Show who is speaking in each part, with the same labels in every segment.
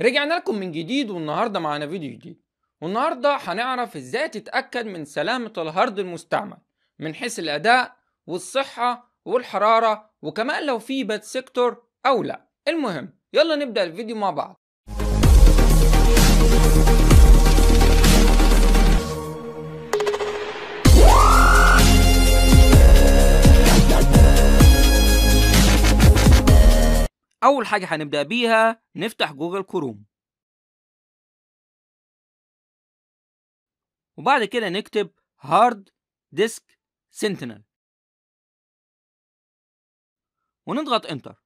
Speaker 1: رجعنا لكم من جديد والنهاردة معانا فيديو جديد والنهاردة هنعرف ازاي تتأكد من سلامة الهارد المستعمل من حيث الأداء والصحة والحرارة وكمان لو في باد سيكتور أو لا المهم يلا نبدأ الفيديو مع بعض أول حاجة هنبدأ بيها نفتح جوجل كروم وبعد كده نكتب هارد ديسك سنتينل ونضغط انتر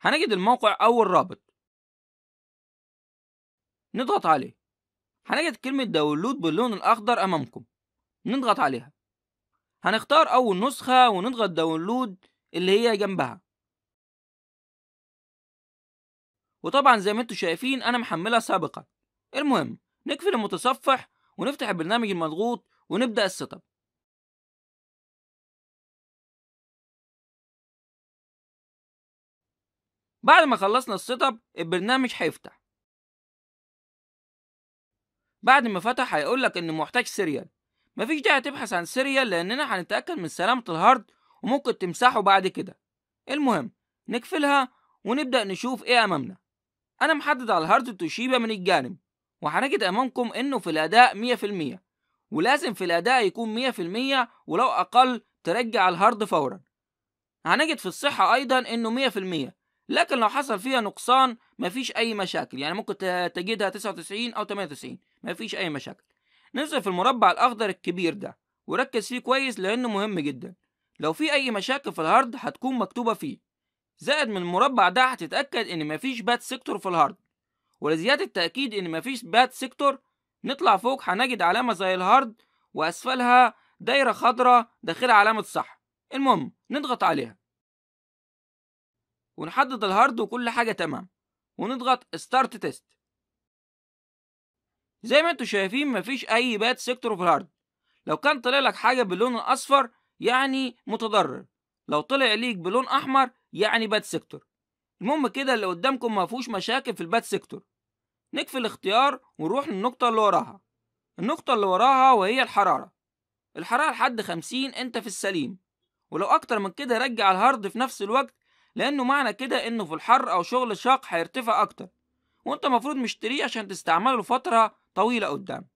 Speaker 1: هنجد الموقع أول رابط نضغط عليه هنجد كلمة داونلود باللون الأخضر أمامكم نضغط عليها هنختار أول نسخة ونضغط داونلود اللي هي جنبها وطبعا زي ما انتم شايفين انا محملها سابقا المهم نقفل المتصفح ونفتح البرنامج المضغوط ونبدا السيت اب بعد ما خلصنا السيت اب البرنامج هيفتح بعد ما فتح هيقول لك انه محتاج سيريال مفيش داعي تبحث عن سيريال لاننا هنتاكد من سلامه الهارد وممكن تمسحه بعد كده المهم نقفلها ونبدا نشوف ايه امامنا أنا محدد على هارد توشيبا من الجانب وهنجد أمامكم إنه في الأداء 100% ولازم في الأداء يكون 100% ولو أقل ترجع الهارد فورا هنجد في الصحة أيضا إنه 100% لكن لو حصل فيها نقصان مفيش أي مشاكل يعني ممكن تجدها 99 أو 98 مفيش أي مشاكل ننزل في المربع الأخضر الكبير ده وركز فيه كويس لأنه مهم جدا لو في أي مشاكل في الهارد هتكون مكتوبة فيه زائد من المربع ده هتتأكد إن مفيش باد سيكتور في الهارد ولزيادة تأكيد إن مفيش باد سيكتور نطلع فوق هنجد علامة زي الهارد وأسفلها دايرة خضراء داخلها علامة صح المهم نضغط عليها ونحدد الهارد وكل حاجة تمام ونضغط ستارت تيست زي ما انتوا شايفين مفيش أي باد سيكتور في الهارد لو كان طلع لك حاجة باللون الأصفر يعني متضرر لو طلع ليك بلون احمر يعني باد سيكتور المهم كده اللي قدامكم ما فيهوش مشاكل في الباد سيكتور نكفي الاختيار ونروح للنقطة اللي وراها النقطة اللي وراها وهي الحرارة الحرارة لحد 50 انت في السليم ولو اكتر من كده رجع الهارد في نفس الوقت لانه معنى كده انه في الحر او شغل شاق هيرتفع اكتر وانت مفروض مشتريه عشان تستعمله لفترة طويلة قدام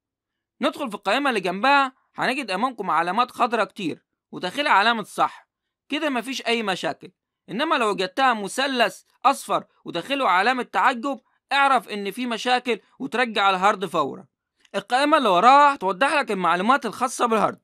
Speaker 1: ندخل في القائمة اللي جنبها هنجد امامكم علامات خضراء كتير وداخلها علامة صح كده مفيش أي مشاكل إنما لو وجدتها مثلث أصفر وداخله علامة تعجب اعرف إن في مشاكل وترجع الهارد فورا القائمة اللي وراها توضح لك المعلومات الخاصة بالهارد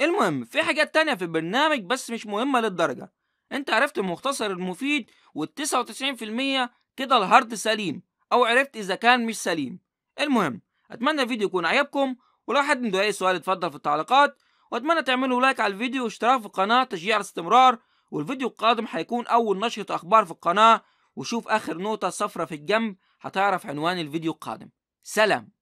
Speaker 1: المهم في حاجات تانية في البرنامج بس مش مهمة للدرجة انت عرفت المختصر المفيد وال99% كده الهارد سليم او عرفت اذا كان مش سليم المهم اتمنى الفيديو يكون عجبكم ولو حد عنده اي سؤال اتفضل في التعليقات واتمنى تعملوا لايك على الفيديو واشتراك في القناه تشجيع على الاستمرار والفيديو القادم هيكون اول نشره اخبار في القناه وشوف اخر نقطه صفرة في الجنب هتعرف عنوان الفيديو القادم سلام